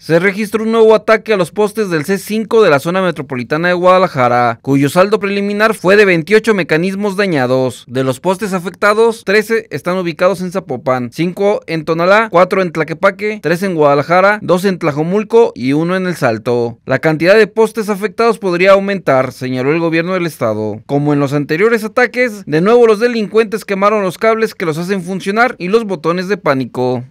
Se registró un nuevo ataque a los postes del C5 de la zona metropolitana de Guadalajara, cuyo saldo preliminar fue de 28 mecanismos dañados. De los postes afectados, 13 están ubicados en Zapopan, 5 en Tonalá, 4 en Tlaquepaque, 3 en Guadalajara, 2 en Tlajomulco y 1 en El Salto. La cantidad de postes afectados podría aumentar, señaló el gobierno del estado. Como en los anteriores ataques, de nuevo los delincuentes quemaron los cables que los hacen funcionar y los botones de pánico.